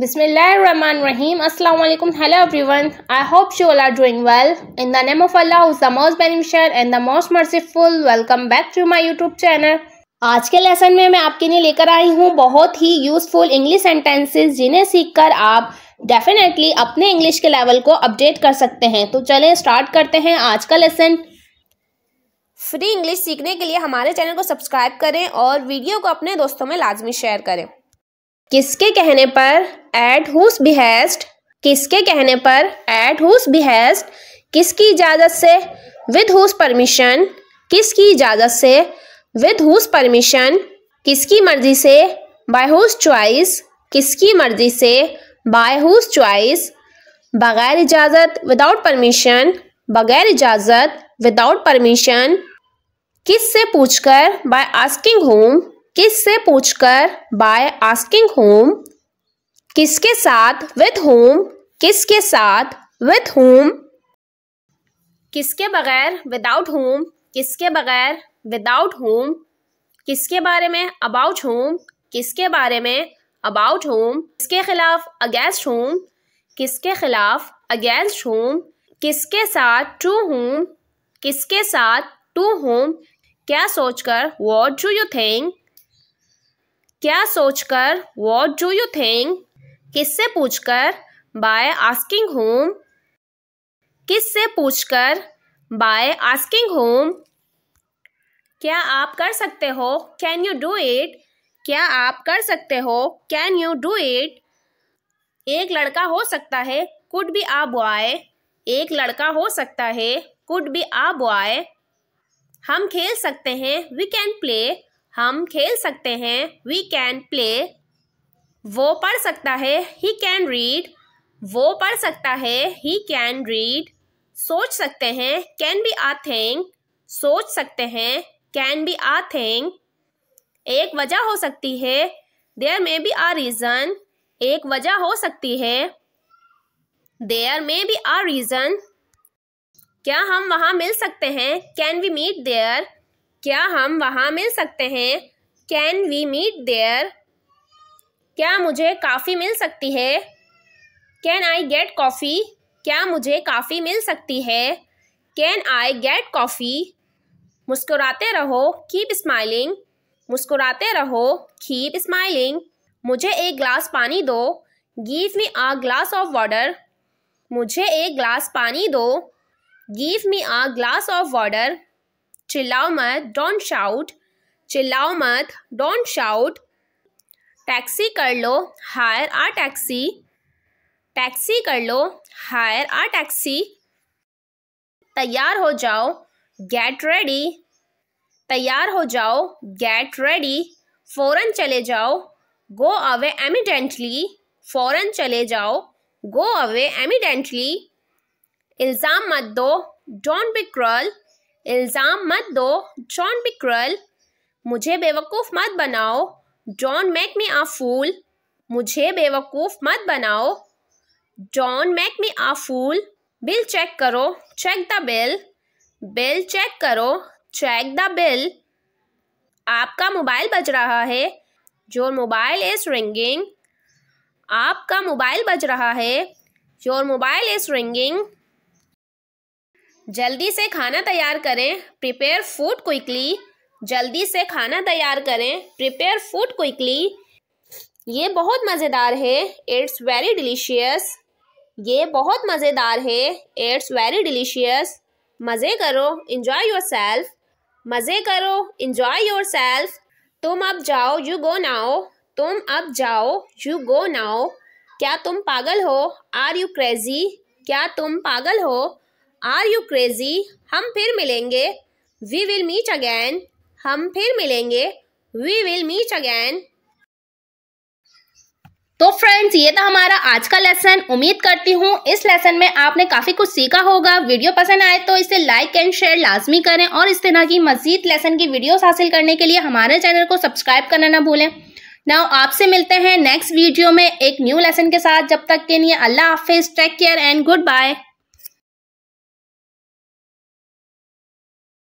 बिसमान रहीम अल्लाम hello every I hope you all are doing well in the name of Allah the most beneficial and the most merciful welcome back to my YouTube channel आज के lesson में मैं आपके लिए लेकर आई हूँ बहुत ही यूजफुल इंग्लिश सेंटेंसेस जिन्हें सीख कर आप डेफिनेटली अपने इंग्लिश के लेवल को अपडेट कर सकते हैं तो चले स्टार्ट करते हैं आज का लेसन फ्री इंग्लिश सीखने के लिए हमारे चैनल को सब्सक्राइब करें और वीडियो को अपने दोस्तों में लाजमी शेयर करें किसके कहने पर एट हुस बिहेस्ट किसके कहने पर एट हुस बिहेस्ट किसकी इजाज़त से विद हुस परमिशन किसकी इजाज़त से विद हुस परमिशन किसकी मर्जी से बाय हुस चॉइस किसकी मर्जी से बाय हुस चॉइस बगैर इजाज़त विदाउट परमिशन बगैर इजाज़त विदाउट परमिशन किस से पूछकर बाय आस्किंग होम किससे पूछकर बाय आस्किंग होम किसके साथ विथ होम किसके साथ विथ होम किसके बगैर विदाउट होम किसके बगैर विदाउट होम किसके बारे में अबाउट होम किसके बारे में अबाउट होम किसके खिलाफ अगेंस्ट होम किसके खिलाफ अगेंस्ट होम किसके साथ टू होम किसके साथ टू होम क्या सोचकर वॉट डू यू थिंक क्या सोचकर वॉट डू यू थिंक किससे पूछकर बाय आस्किंग होम किससे पूछकर बाय आस्किंग होम क्या आप कर सकते हो कैन यू डू इट क्या आप कर सकते हो कैन यू डू इट एक लड़का हो सकता है कुड बी आ बॉय एक लड़का हो सकता है कुड बी आ बॉय हम खेल सकते हैं वी कैन प्ले हम खेल सकते हैं वी कैन प्ले वो पढ़ सकता है ही कैन रीड वो पढ़ सकता है ही कैन रीड सोच सकते हैं कैन बी आ थिंग सोच सकते हैं कैन बी आ थिंग एक वजह हो सकती है there may be a reason एक वजह हो सकती है there may be a reason क्या हम वहाँ मिल सकते हैं कैन वी मीट देयर क्या हम वहाँ मिल सकते हैं कैन वी मीट देयर क्या मुझे काफ़ी मिल सकती है कैन आई गेट कॉफ़ी क्या मुझे काफ़ी मिल सकती है कैन आई गेट कॉफ़ी मुस्कुराते रहो कीप स्माइलिंग मुस्कुराते रहो कीप स्माइलिंग मुझे एक ग्लास पानी दो give me a glass of water मुझे एक ग्लास पानी दो give me a glass of water चिल्लाओ मत डोंट शाउट चिल्लाओ मत डोंट शाउट टैक्सी कर लो हायर आ टैक्सी टैक्सी कर लो हायर आ टैक्सी तैयार हो जाओ गेट रेडी तैयार हो जाओ गेट रेडी फ़ौरन चले जाओ गो अवे एमिडेंटली फ़ौरन चले जाओ गो अवे एमिडेंटली इल्ज़ाम मत दो डोंट बी क्रल इल्ज़ाम मत दो जॉन बिक्रल मुझे बेवकूफ़ मत बनाओ जॉन मैक मी आ फूल मुझे बेवकूफ़ मत बनाओ जॉन make me a fool bill check करो check the bill bill check करो चेक द बिल आपका मोबाइल बज रहा है योर मोबाइल इज़ रिंगिंग आपका मोबाइल बज रहा है योर मोबाइल इज़ रिंगिंग जल्दी से खाना तैयार करें प्रिपेयर फूड क्विकली जल्दी से खाना तैयार करें प्रिपेयर फूड क्विकली ये बहुत मज़ेदार है इट्स वेरी डिलीशियस ये बहुत मज़ेदार है इट्स वेरी डिलीशियस मज़े करो इन्जॉय योर सेल्फ मज़े करो इन्जॉय योर सेल्फ तुम अब जाओ यू गो नाओ तुम अब जाओ यू गो नाओ क्या तुम पागल हो आर यू क्रेजी क्या तुम पागल हो आर यू क्रेजी हम फिर मिलेंगे वी विल मीट अगैन हम फिर मिलेंगे वी विल मीट अगैन तो फ्रेंड्स ये था हमारा आज का लेसन उम्मीद करती हूँ इस लेसन में आपने काफ़ी कुछ सीखा होगा वीडियो पसंद आए तो इसे लाइक एंड शेयर लाजमी करें और इस तरह की मजीद लेसन की वीडियोस हासिल करने के लिए हमारे चैनल को सब्सक्राइब करना ना भूलें नाउ आपसे मिलते हैं नेक्स्ट वीडियो में एक न्यू लेसन के साथ जब तक के लिए अल्लाह हाफिज़ take care and good bye